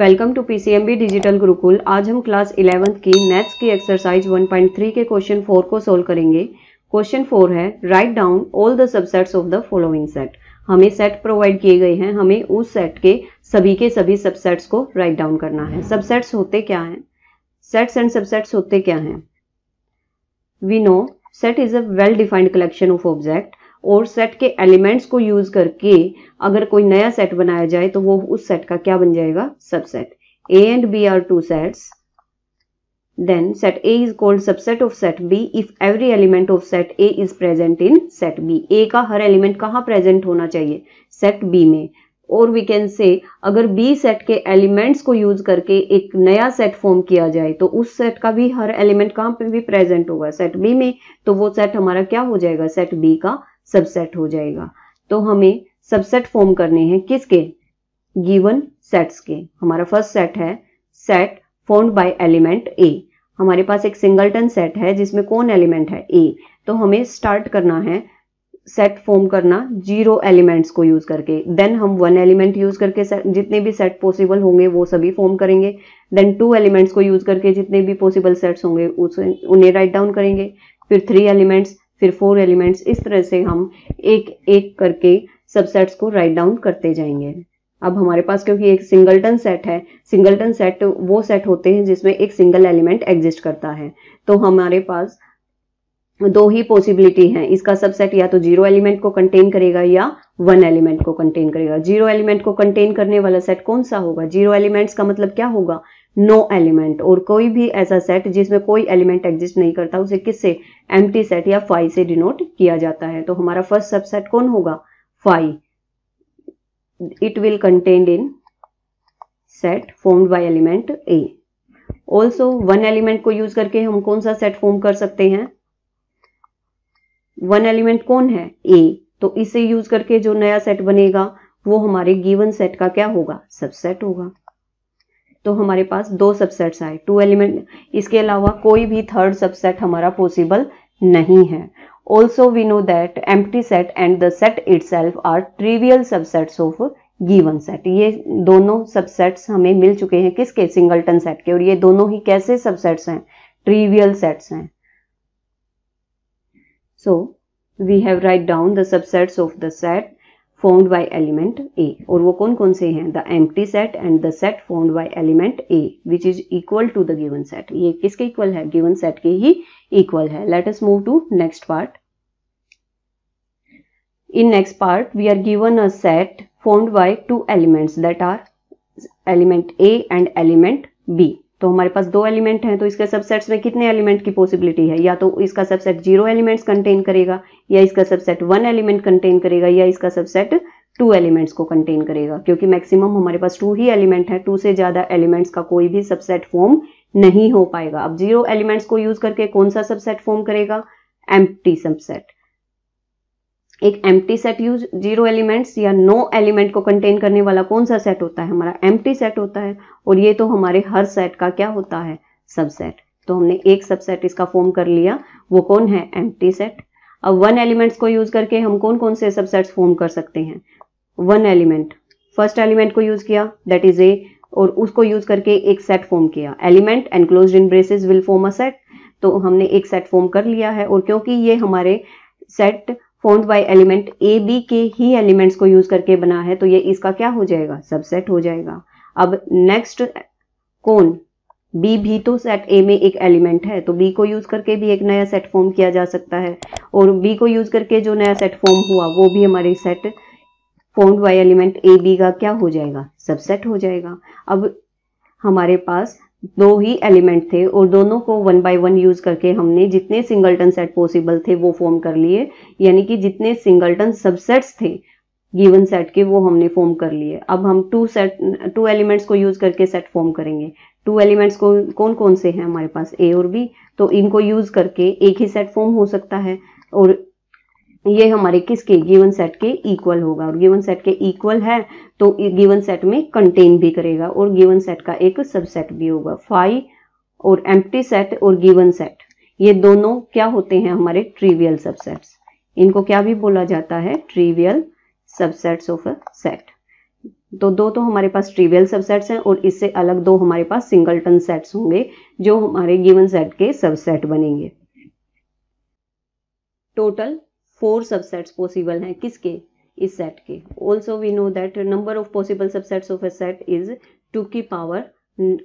Welcome to P C M B digital Gurukul आज हम class eleventh की मैथ्स की एक्सरसाइज 1.3 के क्वेश्चन 4 को सोल्व करेंगे क्वेश्चन 4 है write down all the subsets of the following set हमें सेट प्रोवाइड किए गए हैं हमें उस सेट के सभी के सभी सबसेट्स को राइट डाउन करना है सबसेट्स होते क्या हैं सेट्स एंड सबसेट्स होते क्या हैं we know set is a well defined collection of object और सेट के एलिमेंट्स को यूज करके अगर कोई नया सेट बनाया जाए तो वो उस सेट का क्या बन जाएगा subset A and B are two sets then set A is called subset of set B if every element of set A is present in set B A का हर एलिमेंट कहाँ प्रेजेंट होना चाहिए set B में और we can say अगर B set के elements को यूज करके एक नया सेट फॉर्म किया जाए तो उस सेट का भी हर एलिमेंट कहां पे भी प्रेजेंट होगा सेट बी में तो वो सेट हमारा क्या हो जाएगा सेट बी का सबसेट हो जाएगा तो हमें सबसेट फॉर्म करने हैं किसके गिवन सेट्स के हमारा फर्स्ट सेट है set form by element A हमारे पास एक सिंगलटन सेट है जिसमें कौन एलिमेंट है ए तो हमें स्टार्ट करना है सेट फॉर्म करना जीरो एलिमेंट्स को यूज करके देन हम वन एलिमेंट यूज करके जितने भी सेट पॉसिबल होंगे वो सभी फॉर्म करेंगे देन टू एलिमेंट्स को यूज करके जितने भी पॉसिबल सेट्स होंगे उसे उन्हें राइट डाउन करेंगे फिर थ्री एलिमेंट्स फिर फोर एलिमेंट्स इस तरह से हम एक एक करके सबसेट्स को राइट डाउन करते जाएंगे अब हमारे पास क्योंकि एक सिंगलटन सेट है सिंगलटन सेट वो सेट होते हैं जिसमें एक सिंगल एलिमेंट एग्जिस्ट करता है तो हमारे पास दो ही पॉसिबिलिटी है इसका सबसेट या तो जीरो एलिमेंट को कंटेन करेगा या वन एलिमेंट को कंटेन करेगा जीरो एलिमेंट को कंटेन करने वाला सेट कौन सा होगा जीरो एलिमेंट्स का मतलब क्या होगा नो एलिमेंट और कोई भी ऐसा सेट जिसमें कोई एलिमेंट एग्जिस्ट नहीं करता उसे किससे एम सेट या फाइव से डिनोट किया जाता है तो हमारा फर्स्ट सबसेट कौन होगा phi it will contained in set formed by element A also one element को यूज करके हम कौन सा सेट फॉर्म कर सकते हैं वन एलिमेंट कौन है ए तो इसे यूज करके जो नया सेट बनेगा वो हमारे गिवन सेट का क्या होगा सबसेट होगा तो हमारे पास दो सबसेट्स आए टू एलिमेंट इसके अलावा कोई भी थर्ड सबसेट हमारा पॉसिबल नहीं है also we know that T set and the set it are trivial subsets of given set ये दोनों सबसेट्स हमें मिल चुके हैं किसके सिंगलटन सेट के और ये दोनों ही कैसे सबसेट्स हैं ट्रीवियल सेट्स हैं so we have write down the subsets of the set formed by element A और वो कौन कौन से हैं the empty set and the set formed by element A which is equal to the given set ये किसके equal है given set के ही इक्वल है let S move to next part in next part we are given a set formed by two elements that are element A and element B तो हमारे पास दो एलिमेंट हैं तो इसके सबसेट्स में कितने एलिमेंट की पॉसिबिलिटी है या तो इसका सबसेट जीरो एलिमेंट्स कंटेन करेगा या इसका सबसेट वन एलिमेंट कंटेन करेगा या इसका सबसेट टू एलिमेंट्स को कंटेन करेगा क्योंकि मैक्सिमम हमारे पास टू ही एलिमेंट है टू से ज़्यादा एलिमेंट्स का कोई भी सबसेट फॉर्म नहीं हो पाएगा अब जीरो एलिमेंट्स को यूज करके कौन सा सबसेट फॉर्म करेगा एम्प्टी सबसेट एक T set use zero elements या नो एलिमेंट को कंटेन करने वाला कौन सा सेट होता है हमारा एम्प्टी सेट होता है और ये तो हमारे हर सेट का क्या होता है सबसेट तो हमने एक सबसेट इसका फॉर्म कर लिया वो कौन है एम्प्टी सेट अब वन एलिमेंट्स को यूज करके हम कौन कौन से सबसेट्स फॉर्म कर सकते हैं वन एलिमेंट फर्स्ट एलिमेंट को यूज किया दैट इज ए और उसको यूज करके एक सेट फॉर्म किया element enclose in braces will form a set तो हमने एक सेट फॉर्म कर लिया है और क्योंकि ये हमारे set formed by element A B के ही एलिमेंट्स को यूज करके बना है तो ये इसका क्या हो जाएगा सबसेट हो जाएगा अब नेक्स्ट कौन बी भी तो सेट ए में एक एलिमेंट है तो बी को यूज करके भी एक नया सेट फॉर्म किया जा सकता है और बी को यूज करके जो नया सेट फॉर्म हुआ वो भी हमारे set formed by element A B का क्या हो जाएगा सबसेट हो जाएगा अब हमारे पास दो ही एलिमेंट थे और दोनों को वन बाय वन यूज करके हमने जितने सिंगलटन सेट पॉसिबल थे वो फॉर्म कर लिए यानी कि जितने सिंगलटन सबसेट्स थे गिवन सेट के वो हमने फॉर्म कर लिए अब हम टू सेट टू एलिमेंट्स को यूज करके सेट फॉर्म करेंगे टू एलिमेंट्स को कौन कौन से हैं हमारे पास ए और बी तो इनको यूज करके एक ही सेट फॉर्म हो सकता है और ये हमारे किसके गिवन सेट के इक्वल होगा और गिवन सेट के इक्वल है तो गिवन सेट में कंटेन भी करेगा और गिवन सेट का एक सबसेट भी होगा फाइव और एम्प्टी सेट और गिवन सेट ये दोनों क्या होते हैं हमारे ट्रिवियल सबसेट्स इनको क्या भी बोला जाता है trivial subsets of a set तो दो तो हमारे पास ट्रिवियल सबसेट्स हैं और इससे अलग दो हमारे पास सिंगलटन सेट्स होंगे जो हमारे गिवन सेट के सबसेट बनेंगे टोटल फोर सबसेट्स पॉसिबल हैं किसके इस सेट के also we know that number of possible subsets of a set is two की power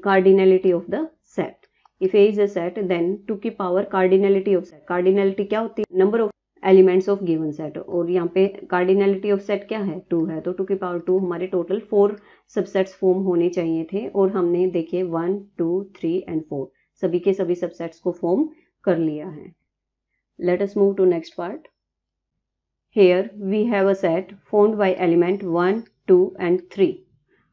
cardinality of the set if A is a set then two की power cardinality of set cardinality क्या होती है number of elements of given set और यहाँ पे cardinality of set क्या है टू है तो टू की पावर टू हमारे टोटल फोर सबसेट्स फॉर्म होने चाहिए थे और हमने देखिए one two three and four सभी के सभी सबसेट्स को फॉर्म कर लिया है let us move to next part here we have a set formed by element one two and three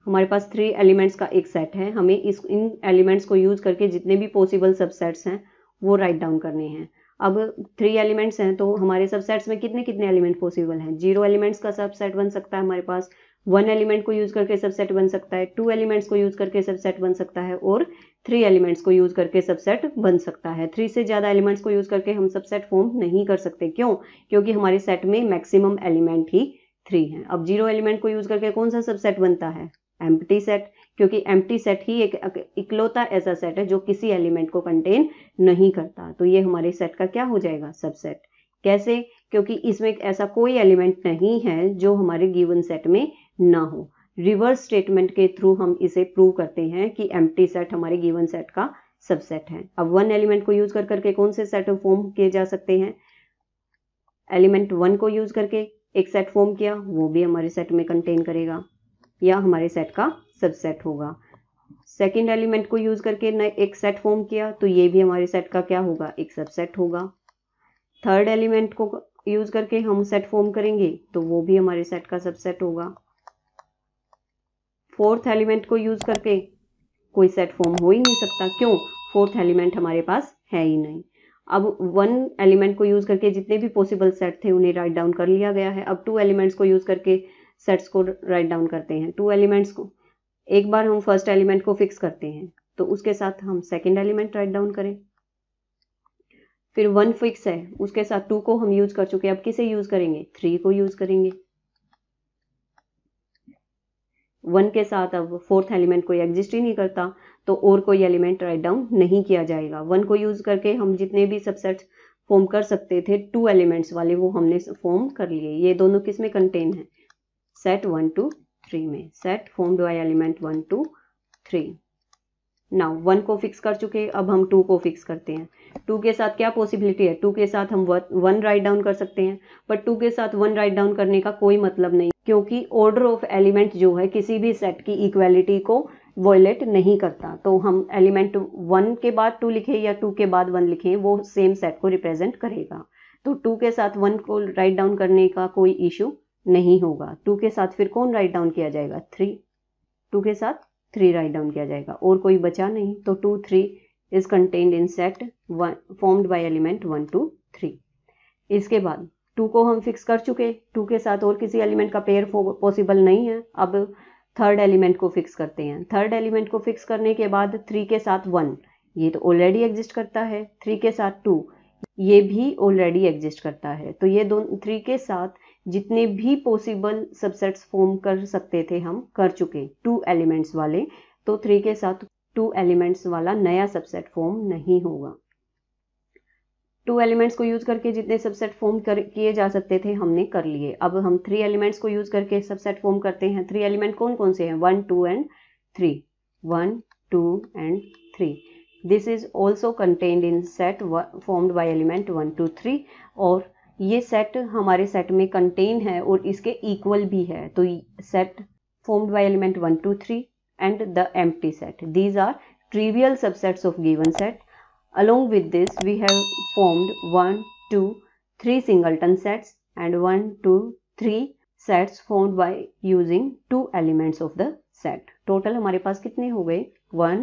हमारे पास थ्री एलिमेंट्स का एक सेट है हमें इस इन एलिमेंट्स को यूज करके जितने भी पॉसिबल सबसेट्स हैं वो राइट डाउन करने हैं अब थ्री एलिमेंट्स हैं तो हमारे सबसेट्स में कितने कितने एलिमेंट पॉसिबल हैं जीरो एलिमेंट्स का सबसेट बन सकता है हमारे पास वन एलिमेंट को यूज करके सबसेट बन सकता है टू एलिमेंट्स को यूज करके सबसेट बन सकता है और थ्री एलिमेंट्स को यूज करके सबसेट बन सकता है थ्री से ज़्यादा एलिमेंट्स को यूज करके हम सबसेट फॉर्म नहीं कर सकते क्यों क्योंकि हमारे सेट में मैक्सिमम एलिमेंट ही थ्री है अब जीरो एलिमेंट को यूज करके कौन सा सबसेट बनता है एम्प्टी सेट क्योंकि एम्प्टी सेट ही एक इकलौता ऐसा सेट है जो किसी एलिमेंट को कंटेन नहीं करता तो ये हमारे सेट का क्या हो जाएगा सबसेट कैसे क्योंकि इसमें ऐसा कोई एलिमेंट नहीं है जो हमारे गिवन सेट में ना हो रिवर्स स्टेटमेंट के थ्रू हम इसे प्रूव करते हैं कि एम सेट हमारे गिवन सेट का सबसेट है अब वन एलिमेंट को यूज कर करके कौन से सेट फॉर्म किए जा सकते हैं एलिमेंट वन को यूज करके एक सेट फॉर्म किया वो भी हमारे सेट में कंटेन करेगा या हमारे सेट का सबसेट होगा सेकेंड एलिमेंट को यूज करके न एक सेट फॉर्म किया तो ये भी हमारे सेट का क्या होगा एक सबसेट होगा थर्ड एलिमेंट को यूज करके हम सेट फॉर्म करेंगे तो वो भी हमारे सेट का सबसेट होगा फोर्थ एलिमेंट को यूज करके कोई सेट फॉर्म हो ही नहीं सकता क्यों फोर्थ एलिमेंट हमारे पास है ही नहीं अब वन एलिमेंट को यूज करके जितने भी पॉसिबल सेट थे उन्हें राइट डाउन कर लिया गया है अब टू एलिमेंट्स को यूज करके सेट्स को राइट डाउन करते हैं टू एलिमेंट्स को एक बार हम फर्स्ट एलिमेंट को फिक्स करते हैं तो उसके साथ हम सेकेंड एलिमेंट राइट डाउन करें फिर वन फिक्स है उसके साथ टू को हम यूज कर चुके हैं अब किसे यूज करेंगे थ्री को यूज करेंगे वन के साथ अब फोर्थ एलिमेंट कोई एग्जिस्ट ही नहीं करता तो और कोई एलिमेंट राइट डाउन नहीं किया जाएगा वन को यूज़ करके हम जितने भी सबसेट फॉर्म कर सकते थे टू एलिमेंट्स वाले वो हमने फॉर्म कर लिए ये दोनों किस में कंटेन है सेट वन टू थ्री में set form by element one two three now one को फिक्स कर चुके अब हम टू को फिक्स करते हैं टू के साथ क्या पॉसिबिलिटी है टू के साथ हम वन राइट डाउन कर सकते हैं बट टू के साथ वन राइट डाउन करने का कोई मतलब नहीं क्योंकि ऑर्डर ऑफ एलिमेंट जो है किसी भी सेट की इक्वलिटी को वॉयलेट नहीं करता तो हम एलिमेंट वन के बाद टू लिखें या टू के बाद वन लिखें वो सेम सेट को रिप्रेजेंट करेगा तो टू के साथ वन को राइट डाउन करने का कोई इशू नहीं होगा टू के साथ फिर कौन राइट डाउन किया जाएगा थ्री टू के साथ थ्री राइट डाउन किया जाएगा और कोई बचा नहीं तो two three is contained in set one formed by element one two three इसके बाद टू को हम फिक्स कर चुके टू के साथ और किसी एलिमेंट का पेयर पॉसिबल नहीं है अब थर्ड एलिमेंट को फिक्स करते हैं थर्ड एलिमेंट को फिक्स करने के बाद थ्री के साथ वन ये तो ऑलरेडी एग्जिस्ट करता है थ्री के साथ टू ये भी ऑलरेडी एग्जिस्ट करता है तो ये दोनों थ्री के साथ जितने भी पॉसिबल सबसेट्स फॉर्म कर सकते थे हम कर चुके टू एलिमेंट्स वाले तो थ्री के साथ टू एलिमेंट्स वाला नया सबसेट फॉर्म नहीं होगा टू एलिमेंट्स को यूज करके जितने सबसेट फॉर्म कर किए जा सकते थे हमने कर लिए अब हम थ्री एलिमेंट्स को यूज करके सबसेट फॉर्म करते हैं थ्री एलिमेंट कौन कौन से हैं one two and three one two and three this is also contained in set formed by element one two three और ये सेट हमारे सेट में कंटेन है और इसके इक्वल भी है तो set formed by element one two three and the empty set these are trivial subsets of given set along with this we have formed one two three singleton sets and one two three sets formed by using two elements of the set total hamare paas kitne ho gaye 1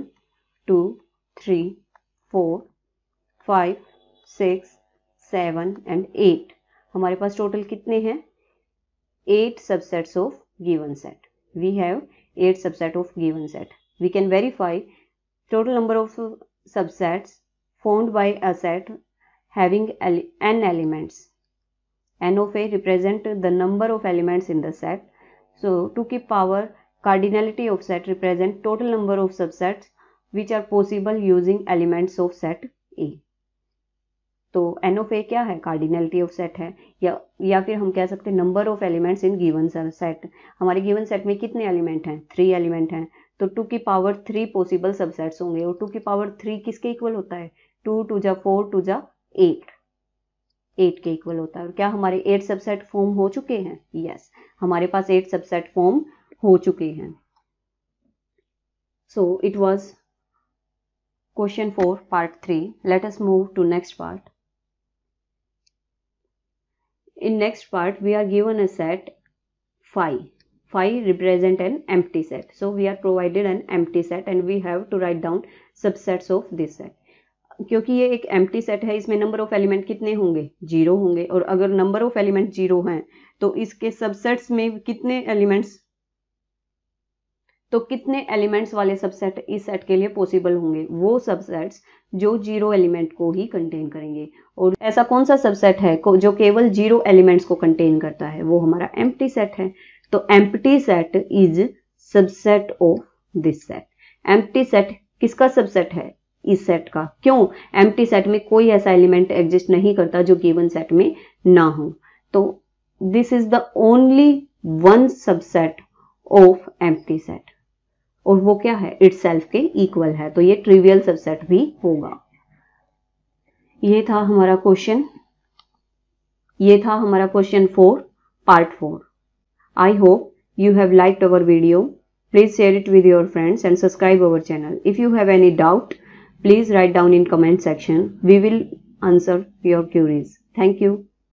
2 3 4 5 6 7 and 8 hamare paas total kitne hain 8 subsets of given set we have 8 subset of given set we can verify total number of subsets formed by a set having n elements. n of a represent the number of elements in the set. So, to keep power, cardinality of set represent total number of subsets which are possible using elements of set A. तो n of A क्या है cardinality of set है या या फिर हम कह सकते हैं number of elements in given set हमारे गिवन सेट में कितने एलिमेंट हैं थ्री एलिमेंट हैं तो टू की पावर थ्री पॉसिबल सबसेट्स होंगे और टू की पावर थ्री किसके इक्वल होता है टू टू जा फोर टू जा एट एट के इक्वल होता है और क्या हमारे एट सबसेट फॉर्म हो चुके हैं यस yes. हमारे पास एट सबसेट फॉर्म हो चुके हैं so it was question four part three late S move to next part in next part we are given a set five five represent an empty set so we are provided an empty set and we have to write down subsets of this set क्योंकि ये एक M set है इसमें number of element कितने होंगे zero होंगे और अगर नंबर ऑफ एलिमेंट जीरो हैं तो इसके सबसेट्स में कितने एलिमेंट्स तो कितने एलिमेंट्स वाले सबसेट इस सेट के लिए पॉसिबल होंगे वो सबसेट्स जो जीरो एलिमेंट को ही कंटेन करेंगे और ऐसा कौन सा सबसेट है जो केवल जीरो एलिमेंट्स को कंटेन करता है वो हमारा एम सेट है तो M set is subset of this set M set किसका सबसेट है इस सेट का क्यों एम सेट में कोई ऐसा एलिमेंट एग्जिस्ट नहीं करता जो गिवन सेट में ना हो तो this is the only one subset of M set और वो क्या है इट के इक्वल है तो ये ट्रिवियल सबसेट भी होगा ये था हमारा क्वेश्चन ये था हमारा question four part four I hope you have like our video please share it with your friends and subscribe our channel if you have any doubt Please write down in comment section. We will answer your queries. Thank you.